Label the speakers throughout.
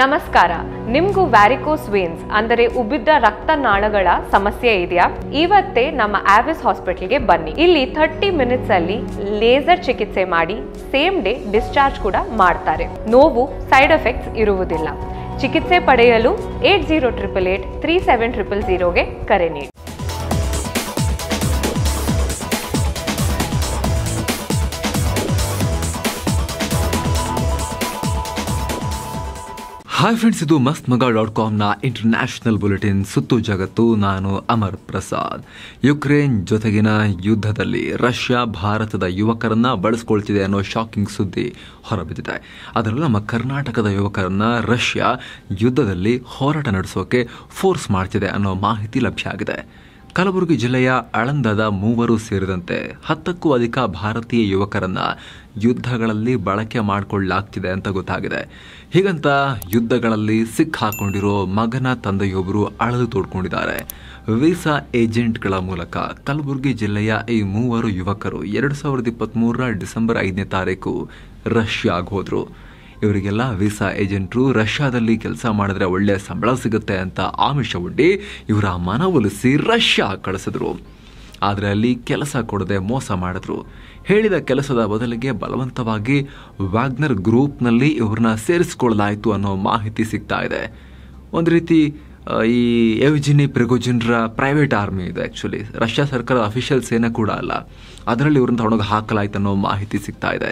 Speaker 1: ನಮಸ್ಕಾರ ನಿಮ್ಗೂ varicose veins ಅಂದರೆ ಉಬ್ಬಿದ್ದ ರಕ್ತನಾಳಗಳ ಸಮಸ್ಯೆ ಇದೆಯಾ ಇವತ್ತೇ ನಮ್ಮ ಆವಿಸ್ ಹಾಸ್ಪಿಟಲ್ಗೆ ಬನ್ನಿ ಇಲ್ಲಿ ಥರ್ಟಿ ಮಿನಿಟ್ಸ್ ಅಲ್ಲಿ ಲೇಸರ್ ಚಿಕಿತ್ಸೆ ಮಾಡಿ ಸೇಮ್ ಡೇ ಡಿಸ್ಚಾರ್ಜ್ ಕೂಡ ಮಾಡ್ತಾರೆ ನೋವು ಸೈಡ್ ಎಫೆಕ್ಟ್ಸ್ ಇರುವುದಿಲ್ಲ ಚಿಕಿತ್ಸೆ ಪಡೆಯಲು eight zero triple eight three seven triple ಝೀರೋಗೆ ಕರೆ ನೀಡಿ ಹಾಯ್ ಫ್ರೆಂಡ್ಸ್ ಇದು ಮಸ್ತ್ ಮಗ ಡಾಟ್ ಕಾಮ್ನ ಇಂಟರ್ನ್ಯಾಷನಲ್ ಬುಲೆಟಿನ್ ಸುತ್ತು ಜಗತ್ತು ನಾನು ಅಮರ್ ಪ್ರಸಾದ್ ಯುಕ್ರೇನ್ ಜೊತೆಗಿನ ಯುದ್ಧದಲ್ಲಿ ರಷ್ಯಾ ಭಾರತದ ಯುವಕರನ್ನ ಬಳಸ್ಕೊಳ್ತಿದೆ ಅನ್ನೋ ಶಾಕಿಂಗ್ ಸುದ್ದಿ ಹೊರಬಿದ್ದಿದೆ ಅದರಲ್ಲೂ ನಮ್ಮ ಕರ್ನಾಟಕದ ಯುವಕರನ್ನ ರಷ್ಯಾ ಯುದ್ಧದಲ್ಲಿ ಹೋರಾಟ ನಡೆಸೋಕೆ ಫೋರ್ಸ್ ಮಾಡ್ತಿದೆ ಅನ್ನೋ ಮಾಹಿತಿ ಲಭ್ಯ ಆಗಿದೆ ಕಲಬುರಗಿ ಜಿಲ್ಲೆಯ ಆಳಂದದ ಮೂವರು ಸೇರಿದಂತೆ ಹತ್ತಕ್ಕೂ ಅಧಿಕ ಭಾರತೀಯ ಯುವಕರನ್ನ ಯುದ್ಧಗಳಲ್ಲಿ ಬಳಕೆ ಮಾಡಿಕೊಳ್ಳಲಾಗ್ತಿದೆ ಅಂತ ಗೊತ್ತಾಗಿದೆ ಹೀಗಂತ ಯುದ್ಧಗಳಲ್ಲಿ ಸಿಖ್ ಮಗನ ತಂದೆಯೊಬ್ಬರು ಅಳದು ತೋಡ್ಕೊಂಡಿದ್ದಾರೆ ವೀಸಾ ಏಜೆಂಟ್ಗಳ ಮೂಲಕ ಕಲಬುರಗಿ ಜಿಲ್ಲೆಯ ಈ ಮೂವರು ಯುವಕರು ಎರಡು ಸಾವಿರದ ಇಪ್ಪತ್ತ್ಮೂರರ ಡಿಸೆಂಬರ್ ಐದನೇ ತಾರೀಕು ರಷ್ಯಾಗೆ ಹೋದರು ಇವರಿಗೆಲ್ಲ ವೀಸಾ ಏಜೆಂಟ್ರು ರಷ್ಯಾದಲ್ಲಿ ಕೆಲಸ ಮಾಡಿದ್ರೆ ಒಳ್ಳೆಯ ಸಂಬಳ ಸಿಗುತ್ತೆ ಅಂತ ಆಮಿಷ ಒಡ್ಡಿ ಇವರ ಮನವೊಲಿಸಿ ರಷ್ಯಾ ಕಳಿಸಿದ್ರು ಆದರೆ ಅಲ್ಲಿ ಕೆಲಸ ಕೊಡದೆ ಮೋಸ ಮಾಡಿದ್ರು ಹೇಳಿದ ಕೆಲಸದ ಬದಲಿಗೆ ಬಲವಂತವಾಗಿ ವ್ಯಾಗ್ನರ್ ಗ್ರೂಪ್ನಲ್ಲಿ ಇವ್ರನ್ನ ಸೇರಿಸ್ಕೊಳ್ಳಲಾಯಿತು ಅನ್ನೋ ಮಾಹಿತಿ ಸಿಗ್ತಾ ಇದೆ ಒಂದು ರೀತಿ ಈ ಎವಿಜಿನಿ ಪ್ರಿಗೋಜಿನ್ರ ಪ್ರೈವೇಟ್ ಆರ್ಮಿ ಇದೆ ಆ್ಯಕ್ಚುಲಿ ರಷ್ಯಾ ಸರ್ಕಾರದ ಅಫಿಷಿಯಲ್ ಸೇನೆ ಕೂಡ ಅಲ್ಲ ಅದರಲ್ಲಿ ಇವ್ರನ್ನ ತೊಗೊಂಡೋಗಿ ಹಾಕಲಾಯ್ತು ಅನ್ನೋ ಮಾಹಿತಿ ಸಿಗ್ತಾ ಇದೆ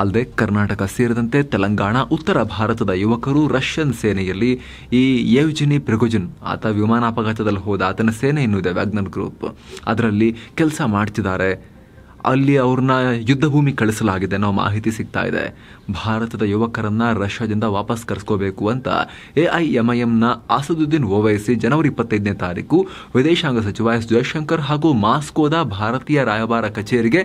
Speaker 1: ಅಲ್ಲದೆ ಕರ್ನಾಟಕ ಸೇರಿದಂತೆ ತೆಲಂಗಾಣ ಉತ್ತರ ಭಾರತದ ಯುವಕರು ರಷ್ಯನ್ ಸೇನೆಯಲ್ಲಿ ಈ ಯವ್ಜಿನಿ ಪ್ರಿಗೋಜಿನ್ ಆತ ವಿಮಾನ ಅಪಘಾತದಲ್ಲಿ ಹೋದ ಆತನ ಸೇನೆ ಎನ್ನುವುದೇ ವ್ಯಾಗ್ನರ್ ಗ್ರೂಪ್ ಅದರಲ್ಲಿ ಕೆಲಸ ಮಾಡ್ತಿದ್ದಾರೆ ಅಲ್ಲಿ ಅವ್ರನ್ನ ಯುದ್ಧ ಭೂಮಿ ಕಳಿಸಲಾಗಿದೆ ಅನ್ನೋ ಮಾಹಿತಿ ಸಿಗ್ತಾ ಇದೆ ಭಾರತದ ಯುವಕರನ್ನ ರಷ್ಯಾದಿಂದ ವಾಪಸ್ ಕರೆಸ್ಕೋಬೇಕು ಅಂತ ಎಐಎಂಐಎಂನ ಅಸದುದ್ದೀನ್ ಓವೈಸಿ ಜನವರಿ ಇಪ್ಪತ್ತೈದನೇ ತಾರೀಕು ವಿದೇಶಾಂಗ ಸಚಿವ ಎಸ್ ಜಯಶಂಕರ್ ಹಾಗೂ ಮಾಸ್ಕೋದ ಭಾರತೀಯ ರಾಯಭಾರ ಕಚೇರಿಗೆ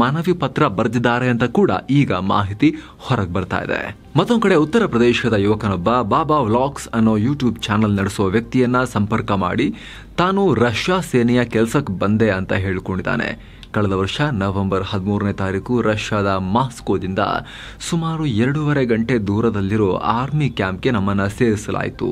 Speaker 1: ಮನವಿ ಪತ್ರ ಬರೆದಿದ್ದಾರೆ ಅಂತ ಕೂಡ ಈಗ ಮಾಹಿತಿ ಹೊರಗೆ ಬರ್ತಾ ಇದೆ ಮತ್ತೊಂದು ಕಡೆ ಉತ್ತರ ಪ್ರದೇಶದ ಯುವಕನೊಬ್ಬ ಬಾಬಾ ವ್ಲಾಗ್ಸ್ ಅನ್ನೋ ಯೂಟ್ಯೂಬ್ ಚಾನೆಲ್ ನಡೆಸುವ ವ್ಯಕ್ತಿಯನ್ನ ಸಂಪರ್ಕ ಮಾಡಿ ತಾನು ರಷ್ಯಾ ಸೇನೆಯ ಕೆಲಸಕ್ಕೆ ಬಂದೆ ಅಂತ ಹೇಳಿಕೊಂಡಿದ್ದಾನೆ ಕಳೆದ ವರ್ಷ ನವೆಂಬರ್ ಹದಿಮೂರನೇ ತಾರೀಕು ರಷ್ಯಾದ ಮಾಸ್ಕೋದಿಂದ ಸುಮಾರು ಎರಡೂವರೆ ಗಂಟೆ ದೂರದಲ್ಲಿರೋ ಆರ್ಮಿ ಕ್ಯಾಂಪ್ಗೆ ನಮ್ಮನ್ನು ಸೇರಿಸಲಾಯಿತು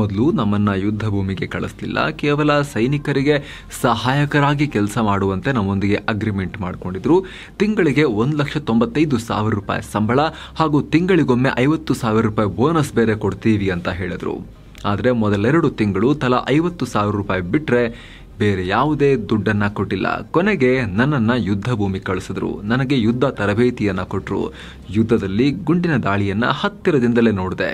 Speaker 1: ಮೊದಲು ನಮ್ಮನ್ನು ಯುದ್ಧ ಭೂಮಿಗೆ ಕಳಿಸ್ಲಿಲ್ಲ ಕೇವಲ ಸೈನಿಕರಿಗೆ ಸಹಾಯಕರಾಗಿ ಕೆಲಸ ಮಾಡುವಂತೆ ನಮ್ಮೊಂದಿಗೆ ಅಗ್ರಿಮೆಂಟ್ ಮಾಡಿಕೊಂಡಿದ್ರು ತಿಂಗಳಿಗೆ ಒಂದು ಲಕ್ಷ ತೊಂಬತ್ತೈದು ಸಾವಿರ ರೂಪಾಯಿ ಸಂಬಳ ಹಾಗೂ ತಿಂಗಳಿಗೊಮ್ಮೆ ಐವತ್ತು ಸಾವಿರ ರೂಪಾಯಿ ಬೋನಸ್ ಬೇರೆ ಕೊಡ್ತೀವಿ ಅಂತ ಹೇಳಿದರು ಆದರೆ ಮೊದಲೆರಡು ತಿಂಗಳು ತಲಾ ಐವತ್ತು ಸಾವಿರ ರೂಪಾಯಿ ಬಿಟ್ಟರೆ ಬೇರೆ ಯಾವುದೇ ದುಡ್ಡನ್ನ ಕೊಟ್ಟಿಲ್ಲ ಕೊನೆಗೆ ನನ್ನನ್ನು ಯುದ್ಧ ಭೂಮಿ ಕಳಿಸಿದ್ರು ನನಗೆ ಯುದ್ಧ ತರಬೇತಿಯನ್ನು ಕೊಟ್ಟರು ಯುದ್ಧದಲ್ಲಿ ಗುಂಡಿನ ದಾಳಿಯನ್ನು ಹತ್ತಿರದಿಂದಲೇ ನೋಡಿದೆ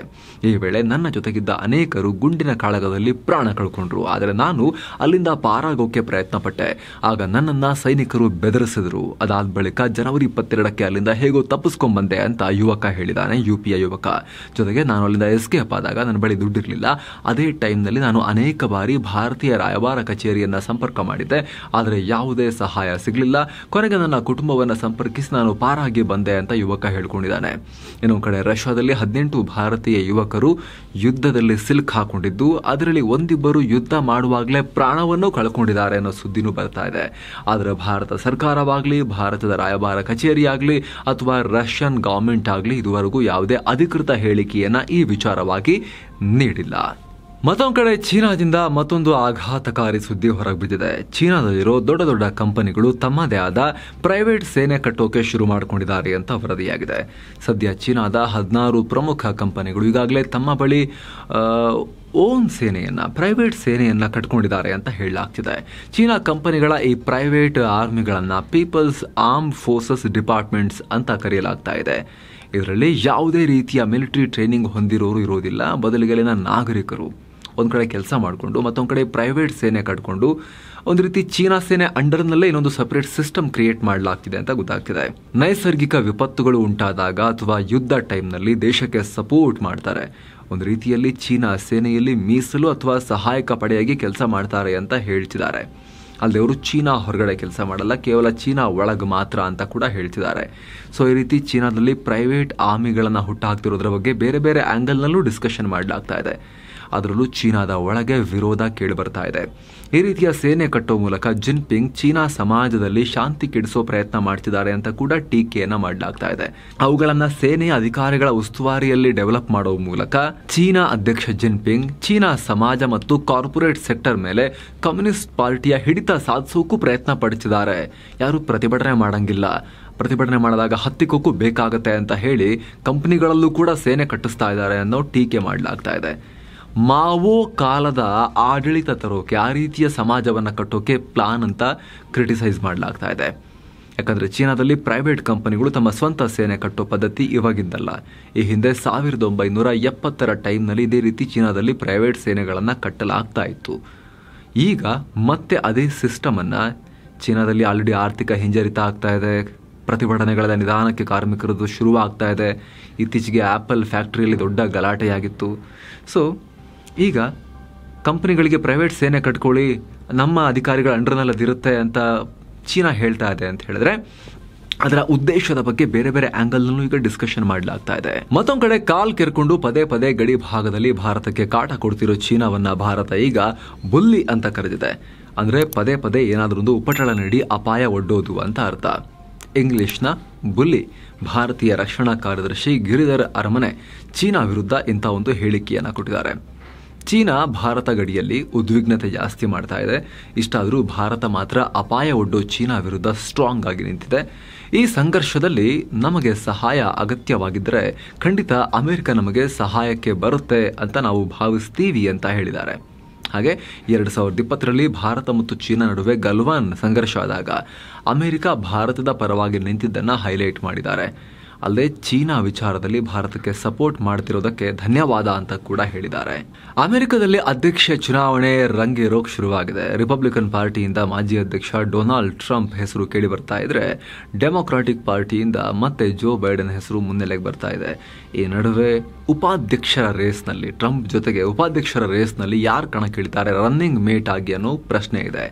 Speaker 1: ಈ ವೇಳೆ ನನ್ನ ಜೊತೆಗಿದ್ದ ಅನೇಕರು ಗುಂಡಿನ ಕಾಳಗದಲ್ಲಿ ಪ್ರಾಣ ಕಳ್ಕೊಂಡ್ರು ಆದರೆ ನಾನು ಅಲ್ಲಿಂದ ಪಾರಾಗೋಕೆ ಪ್ರಯತ್ನ ಪಟ್ಟೆ ಆಗ ನನ್ನನ್ನು ಸೈನಿಕರು ಬೆದರಿಸಿದ್ರು ಅದಾದ ಬಳಿಕ ಜನವರಿ ಇಪ್ಪತ್ತೆರಡಕ್ಕೆ ಅಲ್ಲಿಂದ ಹೇಗೋ ತಪ್ಪಿಸ್ಕೊಂಡ್ಬಂದೆ ಅಂತ ಯುವಕ ಹೇಳಿದ್ದಾನೆ ಯು ಪಿ ಯುವಕ ಜೊತೆಗೆ ನಾನು ಅಲ್ಲಿಂದ ಎಸ್ಕೇಪ್ ಆದಾಗ ನನ್ನ ಬಳಿ ದುಡ್ಡಿರಲಿಲ್ಲ ಅದೇ ಟೈಮ್ನಲ್ಲಿ ನಾನು ಅನೇಕ ಬಾರಿ ಭಾರತೀಯ ರಾಯಭಾರ ಕಚೇರಿಯನ್ನು ಸಂಪರ್ಕ ಮಾಡಿದ್ದೆ ಆದರೆ ಯಾವುದೇ ಸಹಾಯ ಸಿಗಲಿಲ್ಲ ಕೊನೆಗೆ ನನ್ನ ಕುಟುಂಬವನ್ನು ಸಂಪರ್ಕಿಸಿ ನಾನು ಪಾರಾಗಿ ಬಂದೆ ಅಂತ ಯುವಕ ಹೇಳ್ಕೊಂಡಿದ್ದಾನೆ ಇನ್ನೊಂದು ಕಡೆ ರಷ್ಯಾದಲ್ಲಿ ಹದಿನೆಂಟು ಭಾರತೀಯ ಯುವಕರು ಯುದ್ಧದಲ್ಲಿ ಸಿಲ್ಕ್ ಹಾಕೊಂಡಿದ್ದು ಅದರಲ್ಲಿ ಒಂದಿಬ್ಬರು ಯುದ್ಧ ಮಾಡುವಾಗಲೇ ಪ್ರಾಣವನ್ನು ಕಳ್ಕೊಂಡಿದ್ದಾರೆ ಅನ್ನೋ ಸುದ್ದಿನೂ ಬರ್ತಾ ಇದೆ ಆದರೆ ಭಾರತ ಸರ್ಕಾರವಾಗಲಿ ಭಾರತದ ರಾಯಭಾರ ಕಚೇರಿಯಾಗಲಿ ಅಥವಾ ರಷ್ಯನ್ ಗವರ್ಮೆಂಟ್ ಆಗಲಿ ಇದುವರೆಗೂ ಯಾವುದೇ ಅಧಿಕೃತ ಹೇಳಿಕೆಯನ್ನು ಈ ವಿಚಾರವಾಗಿ ನೀಡಿಲ್ಲ ಮತ್ತೊಂದು ಕಡೆ ಚೀನಾದಿಂದ ಮತ್ತೊಂದು ಆಘಾತಕಾರಿ ಸುದ್ದಿ ಹೊರಗೆ ಬಿದ್ದಿದೆ ಚೀನಾದಲ್ಲಿರೋ ದೊಡ್ಡ ದೊಡ್ಡ ಕಂಪನಿಗಳು ತಮ್ಮದೇ ಆದ ಪ್ರೈವೇಟ್ ಸೇನೆ ಕಟ್ಟೋಕೆ ಶುರು ಮಾಡಿಕೊಂಡಿದ್ದಾರೆ ಅಂತ ವರದಿಯಾಗಿದೆ ಸದ್ಯ ಚೀನಾದ ಹದಿನಾರು ಪ್ರಮುಖ ಕಂಪನಿಗಳು ಈಗಾಗಲೇ ತಮ್ಮ ಬಳಿ ಓನ್ ಸೇನೆಯನ್ನ ಪ್ರೈವೇಟ್ ಸೇನೆಯನ್ನ ಕಟ್ಕೊಂಡಿದ್ದಾರೆ ಅಂತ ಹೇಳಲಾಗ್ತಿದೆ ಚೀನಾ ಕಂಪನಿಗಳ ಈ ಪ್ರೈವೇಟ್ ಆರ್ಮಿಗಳನ್ನು ಪೀಪಲ್ಸ್ ಆರ್ಮ್ ಫೋರ್ಸಸ್ ಡಿಪಾರ್ಟ್ಮೆಂಟ್ಸ್ ಅಂತ ಕರೆಯಲಾಗ್ತಾ ಇದೆ ಇದರಲ್ಲಿ ಯಾವುದೇ ರೀತಿಯ ಮಿಲಿಟರಿ ಟ್ರೈನಿಂಗ್ ಹೊಂದಿರೋರು ಇರೋದಿಲ್ಲ ಬದಲಿಗೆಲಿನ ನಾಗರಿಕರು ಒಂದು ಕಡೆ ಕೆಲಸ ಮಾಡಿಕೊಂಡು ಮತ್ತೊಂದು ಕಡೆ ಪ್ರೈವೇಟ್ ಸೇನೆ ಕಟ್ಕೊಂಡು ಒಂದು ರೀತಿ ಚೀನಾ ಸೇನೆ ಅಂಡರ್ನಲ್ಲೇ ಇನ್ನೊಂದು ಸಪರೇಟ್ ಸಿಸ್ಟಮ್ ಕ್ರಿಯೇಟ್ ಮಾಡಲಾಗ್ತಿದೆ ಅಂತ ಗೊತ್ತಾಗ್ತಿದೆ ನೈಸರ್ಗಿಕ ವಿಪತ್ತುಗಳು ಉಂಟಾದಾಗ ಅಥವಾ ಯುದ್ಧ ಟೈಮ್ನಲ್ಲಿ ದೇಶಕ್ಕೆ ಸಪೋರ್ಟ್ ಮಾಡ್ತಾರೆ ಒಂದು ರೀತಿಯಲ್ಲಿ ಚೀನಾ ಸೇನೆಯಲ್ಲಿ ಮೀಸಲು ಅಥವಾ ಸಹಾಯಕ ಪಡೆಯಾಗಿ ಕೆಲಸ ಮಾಡ್ತಾರೆ ಅಂತ ಹೇಳ್ತಿದ್ದಾರೆ ಅಲ್ಲದೆ ಅವರು ಚೀನಾ ಹೊರಗಡೆ ಕೆಲಸ ಮಾಡಲ್ಲ ಕೇವಲ ಚೀನಾ ಒಳಗೆ ಮಾತ್ರ ಅಂತ ಕೂಡ ಹೇಳ್ತಿದ್ದಾರೆ ಸೊ ಈ ರೀತಿ ಚೀನಾದಲ್ಲಿ ಪ್ರೈವೇಟ್ ಆರ್ಮಿಗಳನ್ನು ಹುಟ್ಟಾಕ್ತಿರೋದ್ರ ಬಗ್ಗೆ ಬೇರೆ ಬೇರೆ ಆ್ಯಂಗಲ್ನಲ್ಲೂ ಡಿಸ್ಕಷನ್ ಮಾಡಲಾಗ್ತಾ ಇದೆ ಅದರಲ್ಲೂ ಚೀನಾದ ಒಳಗೆ ವಿರೋಧ ಕೇಳಿಬರ್ತಾ ಇದೆ ಈ ರೀತಿಯ ಸೇನೆ ಕಟ್ಟೋ ಮೂಲಕ ಜಿನ್ಪಿಂಗ್ ಚೀನಾ ಸಮಾಜದಲ್ಲಿ ಶಾಂತಿ ಕೆಡಿಸೋ ಪ್ರಯತ್ನ ಮಾಡ್ತಿದ್ದಾರೆ ಅಂತ ಕೂಡ ಟೀಕೆಯನ್ನ ಮಾಡಲಾಗ್ತಾ ಇದೆ ಅವುಗಳನ್ನ ಸೇನೆಯ ಅಧಿಕಾರಿಗಳ ಉಸ್ತುವಾರಿಯಲ್ಲಿ ಡೆವಲಪ್ ಮಾಡುವ ಮೂಲಕ ಚೀನಾ ಅಧ್ಯಕ್ಷ ಜಿನ್ಪಿಂಗ್ ಚೀನಾ ಸಮಾಜ ಮತ್ತು ಕಾರ್ಪೊರೇಟ್ ಸೆಕ್ಟರ್ ಮೇಲೆ ಕಮ್ಯುನಿಸ್ಟ್ ಪಾರ್ಟಿಯ ಹಿಡಿತ ಸಾಧಿಸೋಕ್ಕೂ ಪ್ರಯತ್ನ ಪಡಿಸಿದ್ದಾರೆ ಯಾರು ಪ್ರತಿಭಟನೆ ಮಾಡಂಗಿಲ್ಲ ಪ್ರತಿಭಟನೆ ಮಾಡಿದಾಗ ಹತ್ತಿಕ್ಕೂ ಬೇಕಾಗುತ್ತೆ ಅಂತ ಹೇಳಿ ಕಂಪನಿಗಳಲ್ಲೂ ಕೂಡ ಸೇನೆ ಕಟ್ಟಿಸ್ತಾ ಇದ್ದಾರೆ ಅನ್ನೋ ಟೀಕೆ ಮಾಡಲಾಗ್ತಾ ಇದೆ ಮಾವೋ ಕಾಲದ ಆಡಳಿತ ತರೋಕೆ ಆ ರೀತಿಯ ಸಮಾಜವನ್ನು ಕಟ್ಟೋಕೆ ಪ್ಲಾನ್ ಅಂತ ಕ್ರಿಟಿಸೈಸ್ ಮಾಡಲಾಗ್ತಾ ಇದೆ ಯಾಕಂದರೆ ಚೀನಾದಲ್ಲಿ ಪ್ರೈವೇಟ್ ಕಂಪನಿಗಳು ತಮ್ಮ ಸ್ವಂತ ಸೇನೆ ಕಟ್ಟೋ ಪದ್ಧತಿ ಇವಾಗಿದ್ದಲ್ಲ ಈ ಹಿಂದೆ ಸಾವಿರದ ಒಂಬೈನೂರ ಎಪ್ಪತ್ತರ ಟೈಮ್ನಲ್ಲಿ ಇದೇ ರೀತಿ ಚೀನಾದಲ್ಲಿ ಪ್ರೈವೇಟ್ ಸೇನೆಗಳನ್ನು ಕಟ್ಟಲಾಗ್ತಾ ಇತ್ತು ಈಗ ಮತ್ತೆ ಅದೇ ಸಿಸ್ಟಮನ್ನು ಚೀನಾದಲ್ಲಿ ಆಲ್ರೆಡಿ ಆರ್ಥಿಕ ಹಿಂಜರಿತ ಆಗ್ತಾ ಇದೆ ಪ್ರತಿಭಟನೆಗಳ ನಿಧಾನಕ್ಕೆ ಕಾರ್ಮಿಕರದ್ದು ಶುರುವಾಗ್ತಾ ಇದೆ ಇತ್ತೀಚೆಗೆ ಆ್ಯಪಲ್ ಫ್ಯಾಕ್ಟ್ರಿಯಲ್ಲಿ ದೊಡ್ಡ ಗಲಾಟೆಯಾಗಿತ್ತು ಸೊ ಈಗ ಕಂಪ್ನಿಗಳಿಗೆ ಪ್ರೈವೇಟ್ ಸೇನೆ ಕಟ್ಕೊಳ್ಳಿ ನಮ್ಮ ಅಧಿಕಾರಿಗಳ ಅಂಡರ್ನಲ್ಲಿ ಅಂತ ಚೀನಾ ಹೇಳ್ತಾ ಇದೆ ಅಂತ ಹೇಳಿದ್ರೆ ಅದರ ಉದ್ದೇಶದ ಬಗ್ಗೆ ಬೇರೆ ಬೇರೆ ಆಂಗಲ್ನಲ್ಲೂ ಈಗ ಡಿಸ್ಕಷನ್ ಮಾಡಲಾಗ್ತಾ ಇದೆ ಮತ್ತೊಂದ್ ಕಡೆ ಕಾಲ್ ಕೆರ್ಕೊಂಡು ಪದೇ ಪದೇ ಗಡಿ ಭಾಗದಲ್ಲಿ ಭಾರತಕ್ಕೆ ಕಾಟ ಕೊಡ್ತಿರೋ ಚೀನಾವನ್ನ ಭಾರತ ಈಗ ಬುಲ್ಲಿ ಅಂತ ಕರೆದಿದೆ ಅಂದ್ರೆ ಪದೇ ಪದೇ ಏನಾದರೂ ಒಂದು ಉಪಟಳ ನೀಡಿ ಅಪಾಯ ಒಡ್ಡೋದು ಅಂತ ಅರ್ಥ ಇಂಗ್ಲಿಷ್ನ ಬುಲ್ಲಿ ಭಾರತೀಯ ರಕ್ಷಣಾ ಕಾರ್ಯದರ್ಶಿ ಗಿರಿಧರ್ ಅರಮನೆ ಚೀನಾ ವಿರುದ್ಧ ಇಂಥ ಒಂದು ಹೇಳಿಕೆಯನ್ನು ಕೊಟ್ಟಿದ್ದಾರೆ ಚೀನಾ ಭಾರತ ಗಡಿಯಲ್ಲಿ ಉದ್ವಿಗ್ನತೆ ಜಾಸ್ತಿ ಮಾಡ್ತಾ ಇದೆ ಇಷ್ಟಾದರೂ ಭಾರತ ಮಾತ್ರ ಅಪಾಯ ಒಡ್ಡೋ ಚೀನಾ ವಿರುದ್ಧ ಸ್ಟ್ರಾಂಗ್ ಆಗಿ ನಿಂತಿದೆ ಈ ಸಂಘರ್ಷದಲ್ಲಿ ನಮಗೆ ಸಹಾಯ ಅಗತ್ಯವಾಗಿದ್ದರೆ ಖಂಡಿತ ಅಮೆರಿಕ ನಮಗೆ ಸಹಾಯಕ್ಕೆ ಬರುತ್ತೆ ಅಂತ ನಾವು ಭಾವಿಸ್ತೀವಿ ಅಂತ ಹೇಳಿದ್ದಾರೆ ಹಾಗೆ ಎರಡು ಸಾವಿರದ ಇಪ್ಪತ್ತರಲ್ಲಿ ಭಾರತ ಮತ್ತು ಚೀನಾ ನಡುವೆ ಗಲ್ವಾನ್ ಸಂಘರ್ಷ ಆದಾಗ ಅಮೆರಿಕ ಭಾರತದ ಪರವಾಗಿ ನಿಂತಿದ್ದನ್ನು ಹೈಲೈಟ್ ಮಾಡಿದ್ದಾರೆ ಅಲ್ಲದೆ ಚೀನಾ ವಿಚಾರದಲ್ಲಿ ಭಾರತಕ್ಕೆ ಸಪೋರ್ಟ್ ಮಾಡ್ತಿರೋದಕ್ಕೆ ಧನ್ಯವಾದ ಅಂತ ಕೂಡ ಹೇಳಿದ್ದಾರೆ ಅಮೆರಿಕದಲ್ಲಿ ಅಧ್ಯಕ್ಷ ಚುನಾವಣೆ ರೋಗ ಶುರುವಾಗಿದೆ ರಿಪಬ್ಲಿಕನ್ ಪಾರ್ಟಿಯಿಂದ ಮಾಜಿ ಅಧ್ಯಕ್ಷ ಡೊನಾಲ್ಡ್ ಟ್ರಂಪ್ ಹೆಸರು ಕೇಳಿ ಬರ್ತಾ ಇದ್ರೆ ಡೆಮೊಕ್ರಾಟಿಕ್ ಪಾರ್ಟಿಯಿಂದ ಮತ್ತೆ ಜೋ ಬೈಡನ್ ಹೆಸರು ಮುನ್ನೆಲೆಗೆ ಬರ್ತಾ ಇದೆ ಈ ನಡುವೆ ಉಪಾಧ್ಯಕ್ಷರ ರೇಸ್ನಲ್ಲಿ ಟ್ರಂಪ್ ಜೊತೆಗೆ ಉಪಾಧ್ಯಕ್ಷರ ರೇಸ್ನಲ್ಲಿ ಯಾರು ಕಣಕ್ಕಿಳಿತಾರೆ ರನ್ನಿಂಗ್ ಮೇಟ್ ಆಗಿ ಅನ್ನೋ ಪ್ರಶ್ನೆ ಇದೆ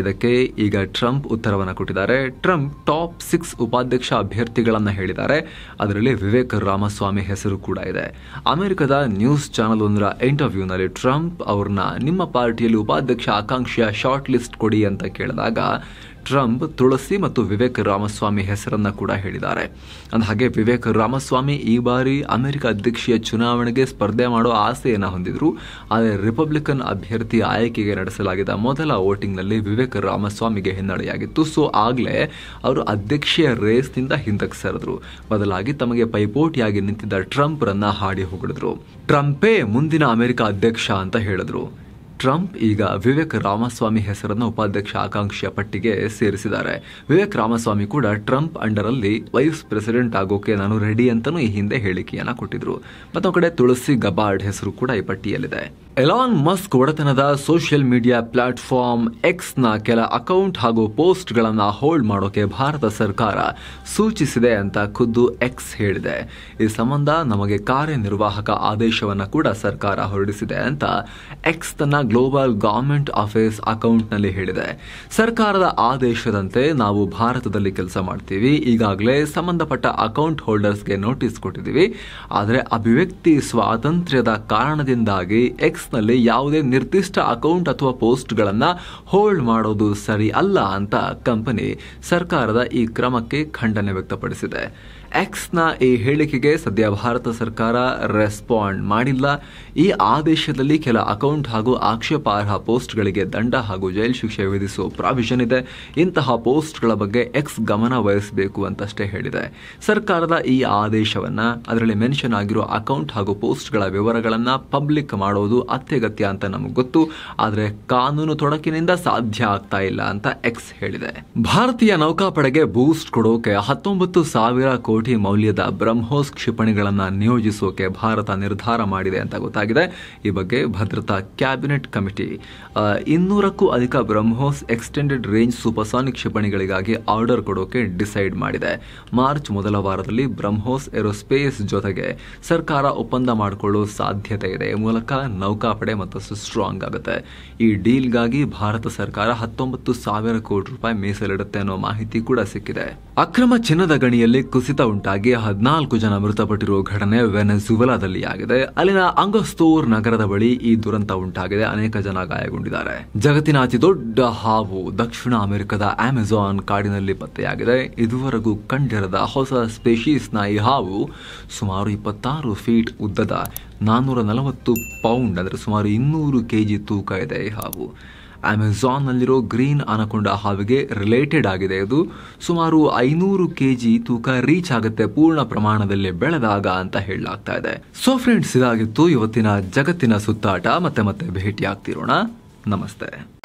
Speaker 1: ಇದಕ್ಕೆ ಈಗ ಟ್ರಂಪ್ ಉತ್ತರವನ್ನು ಕೊಟ್ಟಿದ್ದಾರೆ ಟ್ರಂಪ್ ಟಾಪ್ ಸಿಕ್ಸ್ ಉಪಾಧ್ಯಕ್ಷ ಅಭ್ಯರ್ಥಿಗಳನ್ನು ಹೇಳಿದ್ದಾರೆ ಅದರಲ್ಲಿ ವಿವೇಕ್ ರಾಮಸ್ವಾಮಿ ಹೆಸರು ಕೂಡ ಇದೆ ಅಮೆರಿಕದ ನ್ಯೂಸ್ ಚಾನೆಲ್ ಒಂದರ ಇಂಟರ್ವ್ಯೂನಲ್ಲಿ ಟ್ರಂಪ್ ಅವ್ರನ್ನ ನಿಮ್ಮ ಪಾರ್ಟಿಯಲ್ಲಿ ಉಪಾಧ್ಯಕ್ಷ ಆಕಾಂಕ್ಷೆಯ ಶಾರ್ಟ್ ಲಿಸ್ಟ್ ಕೊಡಿ ಅಂತ ಕೇಳಿದಾಗ ಟ್ರಂಪ್ ತುಳಸಿ ಮತ್ತು ವಿವೇಕ್ ರಾಮಸ್ವಾಮಿ ಹೆಸರನ್ನ ಕೂಡ ಹೇಳಿದ್ದಾರೆ ಹಾಗೆ ವಿವೇಕ್ ರಾಮಸ್ವಾಮಿ ಈ ಬಾರಿ ಅಮೆರಿಕ ಅಧ್ಯಕ್ಷೀಯ ಚುನಾವಣೆಗೆ ಸ್ಪರ್ಧೆ ಮಾಡುವ ಆಸೆಯನ್ನು ಹೊಂದಿದ್ರು ಆದರೆ ರಿಪಬ್ಲಿಕನ್ ಅಭ್ಯರ್ಥಿ ಆಯ್ಕೆಗೆ ನಡೆಸಲಾಗಿದ್ದ ಮೊದಲ ವೋಟಿಂಗ್ನಲ್ಲಿ ವಿವೇಕ್ ರಾಮಸ್ವಾಮಿಗೆ ಹಿನ್ನಡೆಯಾಗಿತ್ತು ಸೊ ಆಗಲೇ ಅವರು ಅಧ್ಯಕ್ಷೀಯ ರೇಸ್ನಿಂದ ಹಿಂದಕ್ಕೆ ಸರಿದ್ರು ಬದಲಾಗಿ ತಮಗೆ ಪೈಪೋಟಿಯಾಗಿ ನಿಂತಿದ್ದ ಟ್ರಂಪ್ರನ್ನ ಹಾಡಿ ಹೊಗಳಿದ್ರು ಟ್ರಂಪೇ ಮುಂದಿನ ಅಮೆರಿಕ ಅಧ್ಯಕ್ಷ ಅಂತ ಹೇಳಿದ್ರು ಟ್ರಂಪ್ ಈಗ ವಿವೇಕ್ ರಾಮಸ್ವಾಮಿ ಹೆಸರನ್ನು ಉಪಾಧ್ಯಕ್ಷ ಆಕಾಂಕ್ಷಿಯ ಪಟ್ಟಿಗೆ ಸೇರಿಸಿದ್ದಾರೆ ವಿವೇಕ್ ರಾಮಸ್ವಾಮಿ ಕೂಡ ಟ್ರಂಪ್ ಅಂಡರಲ್ಲಿ ವೈಸ್ ಪ್ರೆಸಿಡೆಂಟ್ ಆಗೋಕೆ ನಾನು ರೆಡಿ ಅಂತಲೂ ಈ ಹಿಂದೆ ಹೇಳಿಕೆಯನ್ನು ಕೊಟ್ಟಿದ್ರು ಮತ್ತೊಂದು ಕಡೆ ತುಳಸಿ ಗಬಾರ್ಡ್ ಹೆಸರು ಕೂಡ ಈ ಪಟ್ಟಿಯಲ್ಲಿದೆ ಎಲಾನ್ ಮಸ್ಕ್ ಒಡೆತನದ ಸೋಷಿಯಲ್ ಮೀಡಿಯಾ ಪ್ಲಾಟ್ಫಾರ್ಮ್ ಎಕ್ಸ್ನ ಕೆಲ ಅಕೌಂಟ್ ಹಾಗೂ ಪೋಸ್ಟ್ಗಳನ್ನು ಹೋಲ್ಡ್ ಮಾಡೋಕೆ ಭಾರತ ಸರ್ಕಾರ ಸೂಚಿಸಿದೆ ಅಂತ ಖುದ್ದು ಎಕ್ಸ್ ಹೇಳಿದೆ ಈ ಸಂಬಂಧ ನಮಗೆ ಕಾರ್ಯನಿರ್ವಾಹಕ ಆದೇಶವನ್ನು ಕೂಡ ಸರ್ಕಾರ ಹೊರಡಿಸಿದೆ ಅಂತ ಎಕ್ಸ್ ತನ್ನ ಗ್ಲೋಬಲ್ ಗವರ್ಮೆಂಟ್ ಆಫೀಸ್ ಅಕೌಂಟ್ನಲ್ಲಿ ಹೇಳಿದೆ ಸರ್ಕಾರದ ಆದೇಶದಂತೆ ನಾವು ಭಾರತದಲ್ಲಿ ಕೆಲಸ ಮಾಡ್ತೀವಿ ಈಗಾಗಲೇ ಸಂಬಂಧಪಟ್ಟ ಅಕೌಂಟ್ ಹೋಲ್ಡರ್ಸ್ಗೆ ನೋಟಿಸ್ ಕೊಟ್ಟಿದ್ದೀವಿ ಆದರೆ ಅಭಿವ್ಯಕ್ತಿ ಸ್ವಾತಂತ್ರ್ಯದ ಕಾರಣದಿಂದಾಗಿ ಎಕ್ಸ್ ನಲ್ಲಿ ಯಾವುದೇ ನಿರ್ದಿಷ್ಟ ಅಕೌಂಟ್ ಅಥವಾ ಪೋಸ್ಟ್ಗಳನ್ನು ಹೋಲ್ಡ್ ಮಾಡೋದು ಸರಿ ಅಲ್ಲ ಅಂತ ಕಂಪನಿ ಸರ್ಕಾರದ ಈ ಕ್ರಮಕ್ಕೆ ಖಂಡನೆ ವ್ಯಕ್ತಪಡಿಸಿದೆ ಎಕ್ಸ್ನ ಈ ಹೇಳಿಕೆಗೆ ಸದ್ಯ ಭಾರತ ಸರ್ಕಾರ ರೆಸ್ಪಾಂಡ್ ಮಾಡಿಲ್ಲ ಈ ಆದೇಶದಲ್ಲಿ ಕೆಲ ಅಕೌಂಟ್ ಹಾಗೂ ಆಕ್ಷೇಪಾರ್ಹ ಪೋಸ್ಟ್ಗಳಿಗೆ ದಂಡ ಹಾಗೂ ಜೈಲು ಶಿಕ್ಷೆ ವಿಧಿಸುವ ಪ್ರಾವಿಷನ್ ಇದೆ ಇಂತಹ ಪೋಸ್ಟ್ಗಳ ಬಗ್ಗೆ ಎಕ್ಸ್ ಗಮನ ವಹಿಸಬೇಕು ಅಂತಷ್ಟೇ ಹೇಳಿದೆ ಸರ್ಕಾರದ ಈ ಆದೇಶವನ್ನು ಅದರಲ್ಲಿ ಮೆನ್ಷನ್ ಆಗಿರೋ ಅಕೌಂಟ್ ಹಾಗೂ ಪೋಸ್ಟ್ಗಳ ವಿವರಗಳನ್ನು ಪಬ್ಲಿಕ್ ಮಾಡೋದು ಅತ್ಯಗತ್ಯ ಅಂತ ನಮಗೆ ಗೊತ್ತು ಆದರೆ ಕಾನೂನು ತೊಡಕಿನಿಂದ ಸಾಧ್ಯ ಆಗ್ತಾ ಇಲ್ಲ ಅಂತ ಎಕ್ಸ್ ಹೇಳಿದೆ ಭಾರತೀಯ ನೌಕಾಪಡೆಗೆ ಬೂಸ್ಟ್ ಕೊಡೋಕೆ ಹತ್ತೊಂಬತ್ತು ಸಾವಿರ ಕೋಟಿ ಕೋಟಿ ಮೌಲ್ಯದ ಬ್ರಹ್ಮೋಸ್ ಕ್ಷಿಪಣಿಗಳನ್ನು ನಿಯೋಜಿಸೋಕೆ ಭಾರತ ನಿರ್ಧಾರ ಮಾಡಿದೆ ಅಂತ ಗೊತ್ತಾಗಿದೆ ಈ ಬಗ್ಗೆ ಭದ್ರತಾ ಕ್ಯಾಬಿನೆಟ್ ಕಮಿಟಿ ಇನ್ನೂರಕ್ಕೂ ಅಧಿಕ ಬ್ರಹ್ಮೋಸ್ ಎಕ್ಸ್ಟೆಂಡೆಡ್ ರೇಂಜ್ ಸೂಪರ್ಸಾನಿಕ್ ಕ್ಷಿಪಣಿಗಳಿಗಾಗಿ ಆರ್ಡರ್ ಕೊಡೋಕೆ ಡಿಸೈಡ್ ಮಾಡಿದೆ ಮಾರ್ಚ್ ಮೊದಲ ವಾರದಲ್ಲಿ ಬ್ರಹ್ಮೋಸ್ ಏರೋಸ್ಪೇಸ್ ಜೊತೆಗೆ ಸರ್ಕಾರ ಒಪ್ಪಂದ ಮಾಡಿಕೊಳ್ಳುವ ಸಾಧ್ಯತೆ ಇದೆ ಮೂಲಕ ನೌಕಾಪಡೆ ಮತ್ತಷ್ಟು ಸ್ಟ್ರಾಂಗ್ ಆಗುತ್ತೆ ಈ ಡೀಲ್ಗಾಗಿ ಭಾರತ ಸರ್ಕಾರ ಹತ್ತೊಂಬತ್ತು ಸಾವಿರ ಕೋಟಿ ರೂಪಾಯಿ ಮೀಸಲಿಡುತ್ತೆ ಅನ್ನೋ ಮಾಹಿತಿ ಕೂಡ ಸಿಕ್ಕಿದೆ ಅಕ್ರಮ ಚಿನ್ನದ ಗಣಿಯಲ್ಲಿ ಕುಸಿತ ಉಂಟಾಗಿ ಹದಿನಾಲ್ಕು ಜನ ಮೃತಪಟ್ಟಿರುವ ಘಟನೆ ವೆನೆಸುವಲಾದಲ್ಲಿ ಆಗಿದೆ ಅಲ್ಲಿನ ಅಂಗಸ್ತೋರ್ ನಗರದ ಬಳಿ ಈ ದುರಂತ ಉಂಟಾಗಿದೆ ಅನೇಕ ಜನ ಗಾಯಗೊಂಡಿದ್ದಾರೆ ಜಗತ್ತಿನ ಅತಿ ದೊಡ್ಡ ಹಾವು ದಕ್ಷಿಣ ಅಮೆರಿಕದ ಅಮೆಜಾನ್ ಕಾಡಿನಲ್ಲಿ ಪತ್ತೆಯಾಗಿದೆ ಇದುವರೆಗೂ ಕಂಡಿರದ ಹೊಸ ನ ಈ ಹಾವು ಸುಮಾರು ಇಪ್ಪತ್ತಾರು ಫೀಟ್ ಉದ್ದದ ನಾನ್ನೂರ ನಲವತ್ತು ಪೌಂಡ್ ಅಂದರೆ ಸುಮಾರು ಇನ್ನೂರು ಕೆಜಿ ತೂಕ ಇದೆ ಈ ಹಾವು ಅಮೆಝಾನ್ನಲ್ಲಿರೋ ಗ್ರೀನ್ ಅನಕೊಂಡ ಹಾವಿಗೆ ರಿಲೇಟೆಡ್ ಆಗಿದೆ ಇದು ಸುಮಾರು ಐನೂರು ಕೆ ಜಿ ತೂಕ ರೀಚ್ ಆಗುತ್ತೆ ಪೂರ್ಣ ಪ್ರಮಾಣದಲ್ಲಿ ಬೆಳೆದಾಗ ಅಂತ ಹೇಳಲಾಗ್ತಾ ಇದೆ ಸೊ ಫ್ರೆಂಡ್ಸ್ ಇದಾಗಿತ್ತು ಇವತ್ತಿನ ಜಗತ್ತಿನ ಸುತ್ತಾಟ ಮತ್ತೆ ಮತ್ತೆ ಭೇಟಿ ಆಗ್ತಿರೋಣ ನಮಸ್ತೆ